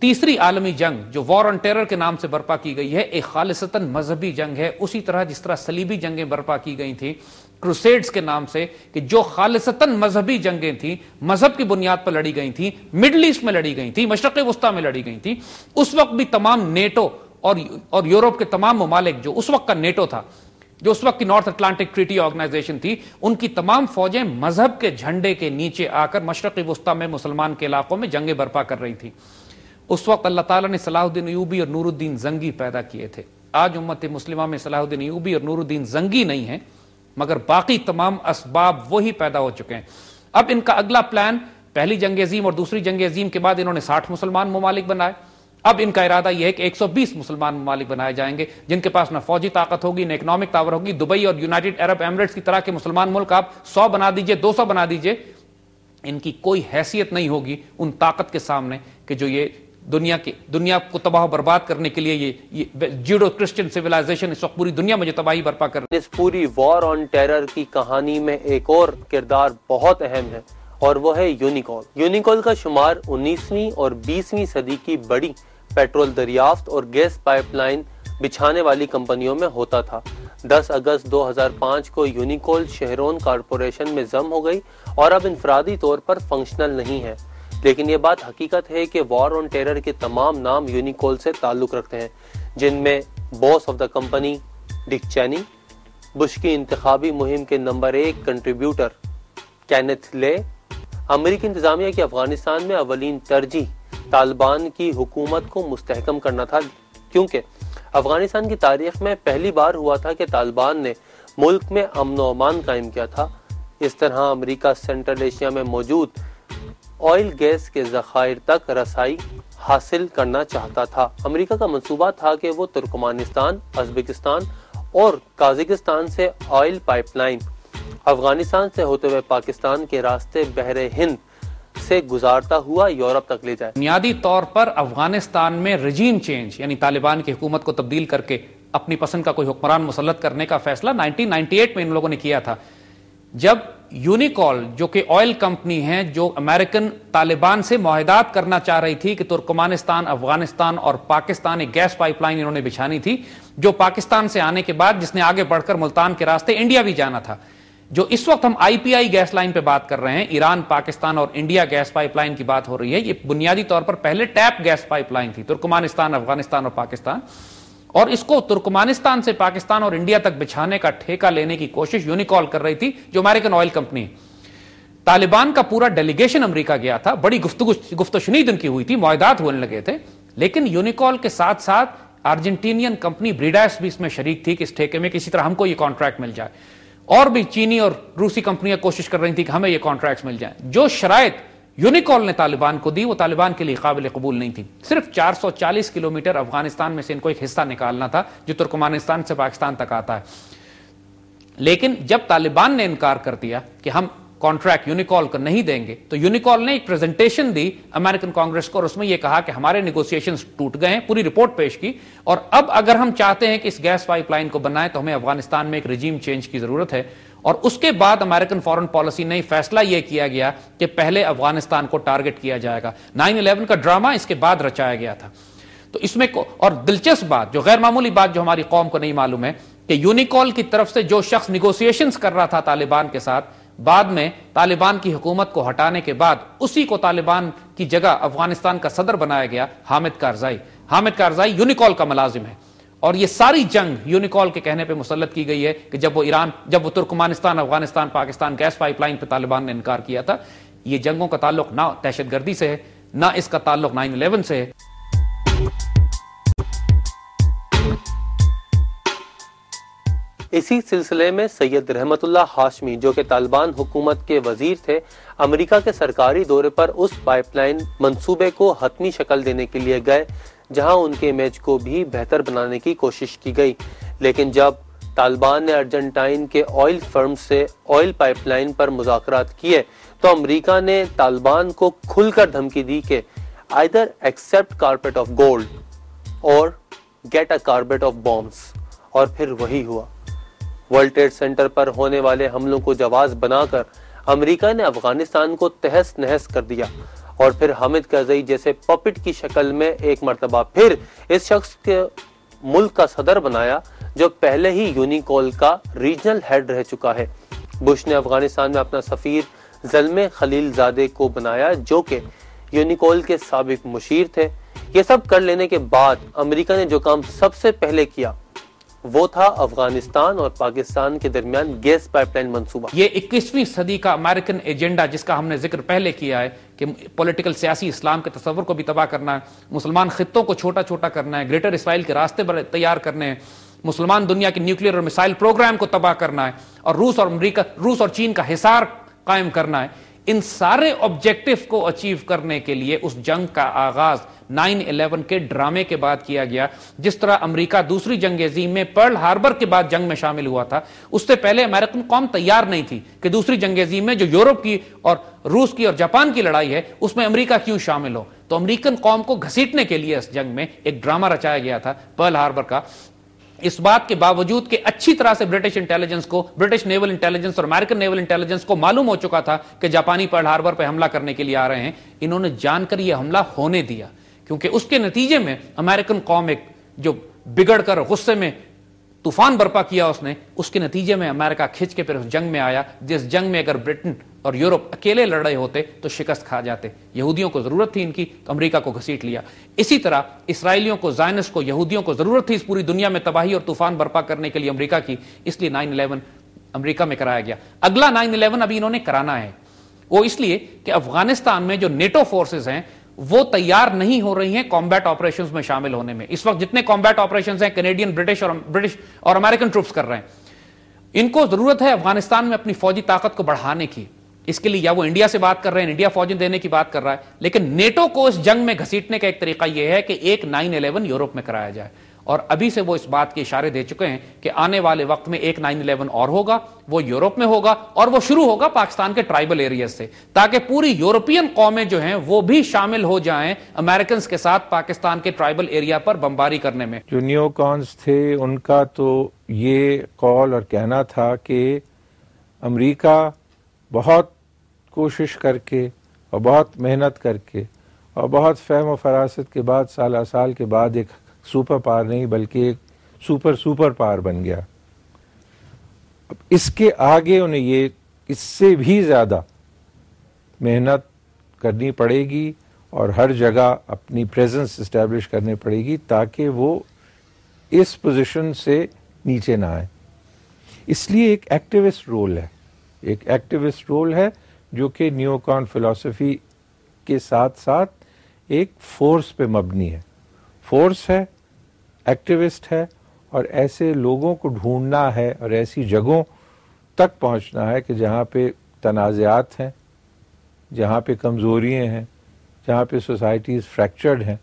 तीसरी आलमी जंग जो वॉर ऑन टेरर के नाम से बर्पा की गई है एक खालिशतन मजहबी जंग है उसी तरह जिस तरह सलीबी जंगें बर्पा की गई थी क्रुसेड्स के नाम से कि जो खालिशतन मजहबी जंगें थी मजहब की बुनियाद पर लड़ी गई थी मिडल ईस्ट में लड़ी गई थी मशरक वस्ता में लड़ी गई थी उस वक्त भी तमाम नेटो और और यूरोप के तमाम ममालिक जो उस वक्त का नेटो था जो उस वक्त की नॉर्थ अटलांटिक ट्रीटी ऑर्गेनाइजेशन थी उनकी तमाम फौजें मजहब के झंडे के नीचे आकर मशरक वस्ता में मुसलमान के इलाकों में जंगे बर्पा कर रही थी उस वक्त अल्लाह ताला ने सलाहुद्दीन यूबी और नूरुद्दीन जंगी पैदा किए थे आज उम्मत मुस्लिमा में सलाहुद्दीन यूबी और नूरुद्दीन जंगी नहीं है मगर बाकी तमाम इसबाब वही पैदा हो चुके हैं अब इनका अगला प्लान पहली जंग अजीम और दूसरी जंग अजीम के बाद इन्होंने साठ मुसलमान ममालिक बनाए अब इनका इरादा यह है कि 120 मुसलमान ममालिक बनाए जाएंगे जिनके पास ना फौजी ताकत होगी ना इकोनॉमिक पावर होगी दुबई और यूनाइटेड अरब एमरेट्स की तरह के मुसलमान मुल्क आप 100 बना दीजिए 200 बना दीजिए इनकी कोई हैसियत नहीं होगी उन ताकत के सामने कि जो ये दुनिया के दुनिया को तबाह बर्बाद करने के लिए ये, ये जीडो क्रिश्चियन सिविलाइजेशन इस वक्त पूरी दुनिया में जो तबाही बर्पा कर इस पूरी वॉर ऑन टेरर की कहानी में एक और किरदार बहुत अहम है और वो है यूनिकॉल यूनिकॉल का शुमार 19वीं और 20वीं सदी की बड़ी पेट्रोल दरियाफ्त और गैस पाइपलाइन बिछाने वाली कंपनियों में होता था 10 अगस्त 2005 को यूनिकॉल शहरोन कारपोरेशन में जम हो गई और अब इंफरादी तौर पर फंक्शनल नहीं है लेकिन ये बात हकीकत है कि वॉर ऑन टेरर के तमाम नाम यूनिकोल से ताल्लुक रखते हैं जिनमें boss of the company Dick Cheney Bush की इंतबी मुहिम के नंबर एक कंट्रीब्यूटर कैनेथ ले अमरीकी इंतजामिया की अफगानिस्तान में अवलिन तरजीह तालिबान की हुकूमत को मुस्तहकम करना था क्योंकि अफगानिस्तान की तारीख में पहली बार हुआ था कि तालिबान ने मुल्क में अमन अमान कायम किया था इस तरह अमेरिका सेंट्रल एशिया में मौजूद ऑयल गैस के जखायर तक रसाई हासिल करना चाहता था अमेरिका का मंसूबा था कि वो तुर्कमानिस्तान उज्बेकिस्तान और काजिकिस्तान से ऑयल पाइपलाइन अफगानिस्तान से होते हुए पाकिस्तान के रास्ते बहर हिंद से गुजारता हुआ यूरोप तक ले जाए बुनियादी तौर पर अफगानिस्तान में रजीम चेंज यानी तालिबान की हुकूमत को तब्दील करके अपनी पसंद का कोई हुक्मरान मुसलत करने का फैसला 1998 में इन लोगों ने किया था जब यूनिकॉल जो कि ऑयल कंपनी है जो अमेरिकन तालिबान से माहदात करना चाह रही थी कि तुर्कमानिस्तान अफगानिस्तान और पाकिस्तान एक गैस पाइपलाइन इन्होंने बिछानी थी जो पाकिस्तान से आने के बाद जिसने आगे बढ़कर मुल्तान के रास्ते इंडिया भी जाना था जो इस वक्त हम आईपीआई गैस लाइन पे बात कर रहे हैं ईरान पाकिस्तान और इंडिया गैस पाइपलाइन की बात हो रही है ये बुनियादी तौर पर पहले टैप गैस पाइपलाइन थी तुर्कमानिस्तान अफगानिस्तान और पाकिस्तान और इसको तुर्कमानिस्तान से पाकिस्तान और इंडिया तक बिछाने का ठेका लेने की कोशिश यूनिकॉल कर रही थी जो अमेरिकन ऑयल कंपनी है तालिबान का पूरा डेलीगेशन अमरीका गया था बड़ी गुफ्त गुफ्तशनीद उनकी हुई थी माहदात होने लगे थे लेकिन यूनिकॉल के साथ साथ अर्जेंटीनियन कंपनी ब्रिडास भी इसमें शरीक थी कि इस ठेके में किसी तरह हमको ये कॉन्ट्रैक्ट मिल जाए और भी चीनी और रूसी कंपनियां कोशिश कर रही थी कि हमें ये कॉन्ट्रैक्ट्स मिल जाएं जो शराय यूनिकॉल ने तालिबान को दी वो तालिबान के लिए काबिल कबूल नहीं थी सिर्फ 440 किलोमीटर अफगानिस्तान में से इनको एक हिस्सा निकालना था जो तुर्कमानिस्तान से पाकिस्तान तक आता है लेकिन जब तालिबान ने इनकार कर दिया कि हम कॉन्ट्रैक्ट यूनिकॉल को नहीं देंगे तो यूनिकॉल ने एक प्रेजेंटेशन दी अमेरिकन कांग्रेस को और उसमें यह कहा कि हमारे निगोसिएशन टूट गए हैं पूरी रिपोर्ट पेश की और अब अगर हम चाहते हैं कि इस गैस पाइपलाइन को बनाएं तो हमें अफगानिस्तान में एक रिजीम चेंज की जरूरत है और उसके बाद अमेरिकन फॉरेन पॉलिसी ने फैसला यह किया गया कि पहले अफगानिस्तान को टारगेट किया जाएगा नाइन इलेवन का ड्रामा इसके बाद रचाया गया था तो इसमें और दिलचस्प बात जो गैर मामूली बात जो हमारी कौम को नहीं मालूम है कि यूनिकॉल की तरफ से जो शख्स निगोसिएशन कर रहा था तालिबान के साथ बाद में तालिबान की हुकूमत को हटाने के बाद उसी को तालिबान की जगह अफगानिस्तान का सदर बनाया गया हामिद कारजाई हामिद कारजाई यूनिकॉल का मुलाजिम है और ये सारी जंग यूनिकॉल के कहने पे मुसलत की गई है कि जब वो ईरान जब वो Turkmenistan Afghanistan Pakistan gas pipeline पे तालिबान ने इनकार किया था ये जंगों का ताल्लुक ना दहशतगर्दी से है ना इसका ताल्लुक नाइन इलेवन से है इसी सिलसिले में सैयद रहमतुल्ला हाशमी जो कि तालिबान हुकूमत के वजीर थे अमेरिका के सरकारी दौरे पर उस पाइपलाइन मंसूबे को हतमी शक्ल देने के लिए गए जहां उनके इमेज को भी बेहतर बनाने की कोशिश की गई लेकिन जब तालिबान ने अर्जेंटाइन के ऑयल फर्म से ऑयल पाइपलाइन पर मुजात किए तो अमरीका ने तालिबान को खुलकर धमकी दी कि either accept carpet of gold और get a carpet of bombs और फिर वही हुआ वर्ल्ड ट्रेड सेंटर पर होने वाले हमलों को जवाब बनाकर अमेरिका ने अफगानिस्तान को तहस नहस कर दिया और फिर हामिद करजई जैसे पपिट की शक्ल में एक मरतबा फिर इस शख्स के मुल्क का सदर बनाया जो पहले ही यूनिकॉल का रीजनल हेड रह चुका है बुश ने अफगानिस्तान में अपना सफीर जलमे खलील जादे को बनाया जो कि यूनिकॉल के सबक मुशीर थे ये सब कर लेने के बाद अमेरिका ने जो काम सबसे पहले किया वो था अफगानिस्तान और पाकिस्तान के दरमियान गैस पाइपलाइन मंसूबा ये 21वीं सदी का अमेरिकन एजेंडा जिसका हमने जिक्र पहले किया है कि पॉलिटिकल सियासी इस्लाम के तस्वर को भी तबाह करना है मुसलमान खत्ों को छोटा छोटा करना है ग्रेटर इसराइल के रास्ते तैयार करने हैं मुसलमान दुनिया के न्यूक्लियर और मिसाइल प्रोग्राम को तबाह करना है और रूस और अमरीका रूस और चीन का हिसार कायम करना है इन सारे ऑब्जेक्टिव को अचीव करने के लिए उस जंग का आगाज 9/11 के ड्रामे के बाद किया गया जिस तरह अमेरिका दूसरी जंग अजीम में पर्ल हार्बर के बाद जंग में शामिल हुआ था उससे पहले अमेरिकन कौम तैयार नहीं थी कि दूसरी जंग अजीम में जो यूरोप की और रूस की और जापान की लड़ाई है उसमें अमेरिका क्यों शामिल हो तो अमेरिकन कौम को घसीटने के लिए इस जंग में एक ड्रामा रचाया गया था पर्ल हार्बर का इस बात के बावजूद के अच्छी तरह से ब्रिटिश इंटेलिजेंस को ब्रिटिश नेवल इंटेलिजेंस और अमेरिकन नेवल इंटेलिजेंस को मालूम हो चुका था कि जापानी पर्ड हार्बर पर हमला करने के लिए आ रहे हैं इन्होंने जानकर यह हमला होने दिया क्योंकि उसके नतीजे में अमेरिकन कॉम एक जो बिगड़कर गुस्से में तूफान बर्पा किया उसने उसके नतीजे में अमेरिका खिंच के फिर उस जंग में आया जिस जंग में अगर ब्रिटेन और यूरोप अकेले लड़ रहे होते तो शिकस्त खा जाते यहूदियों को जरूरत थी इनकी तो अमरीका को घसीट लिया इसी तरह इसराइलियों को जायनस को यहूदियों को जरूरत थी इस पूरी दुनिया में तबाही और तूफान बर्पा करने के लिए अमरीका की इसलिए नाइन इलेवन अमरीका में कराया गया अगला नाइन इलेवन अभी इन्होंने कराना है वो इसलिए कि अफगानिस्तान में जो नेटो फोर्सेज हैं वो तैयार नहीं हो रही हैं कॉम्बैट ऑपरेशंस में शामिल होने में इस वक्त जितने कॉम्बैट ऑपरेशंस हैं कैनेडियन ब्रिटिश और ब्रिटिश और अमेरिकन ट्रूप्स कर रहे हैं इनको जरूरत है अफगानिस्तान में अपनी फौजी ताकत को बढ़ाने की इसके लिए या वो इंडिया से बात कर रहे हैं इंडिया फौजी देने की बात कर रहा है लेकिन नेटो को इस जंग में घसीटने का एक तरीका यह है कि एक नाइन इलेवन यूरोप में कराया जाए और अभी से वो इस बात के इशारे दे चुके हैं कि आने वाले वक्त में एक नाइन इलेवन और होगा वो यूरोप में होगा और वो शुरू होगा पाकिस्तान के ट्राइबल एरिया से ताकि पूरी यूरोपियन कौमें जो हैं वो भी शामिल हो जाएं अमेरिकन के साथ पाकिस्तान के ट्राइबल एरिया पर बमबारी करने में जो न्यू कॉन्स थे उनका तो ये कॉल और कहना था कि अमरीका बहुत कोशिश करके और बहुत मेहनत करके और बहुत फहम और फरासत के बाद साल साल के बाद एक सुपर पार नहीं बल्कि एक सुपर सुपर पार बन गया इसके आगे उन्हें ये इससे भी ज़्यादा मेहनत करनी पड़ेगी और हर जगह अपनी प्रेजेंस इस्टेब्लिश करनी पड़ेगी ताकि वो इस पोजीशन से नीचे ना आए इसलिए एक एक्टिविस्ट रोल है एक एक्टिविस्ट रोल है जो कि न्यूकॉन फिलासफ़ी के साथ साथ एक फोर्स पे मबनी है फोर्स है एक्टिविस्ट है और ऐसे लोगों को ढूंढना है और ऐसी जगहों तक पहुंचना है कि जहाँ पे तनाज़ात हैं जहाँ पे कमज़ोरियाँ हैं जहाँ पे सोसाइटीज़ फ्रैक्चर्ड हैं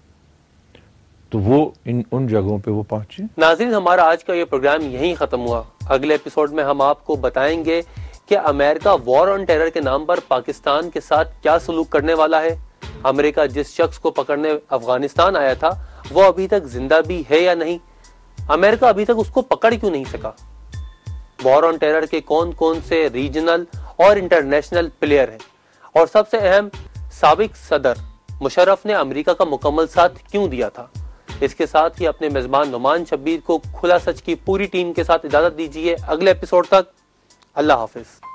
तो वो इन उन जगहों पे वो पहुंचे नाजरीन हमारा आज का ये प्रोग्राम यहीं ख़त्म हुआ अगले एपिसोड में हम आपको बताएंगे कि अमेरिका वॉर ऑन टेरर के नाम पर पाकिस्तान के साथ क्या सलूक करने वाला है अमेरिका जिस शख्स को पकड़ने अफगानिस्तान आया था वो अभी तक जिंदा भी है या नहीं अमेरिका अभी तक उसको पकड़ क्यों नहीं सका वॉर ऑन टेरर के कौन कौन से रीजनल और इंटरनेशनल प्लेयर हैं और सबसे अहम सबक सदर मुशरफ ने अमेरिका का मुकम्मल साथ क्यों दिया था इसके साथ ही अपने मेजबान नुमान शब्बीर को खुला सच की पूरी टीम के साथ इजाजत दीजिए अगले एपिसोड तक अल्लाह हाफिज़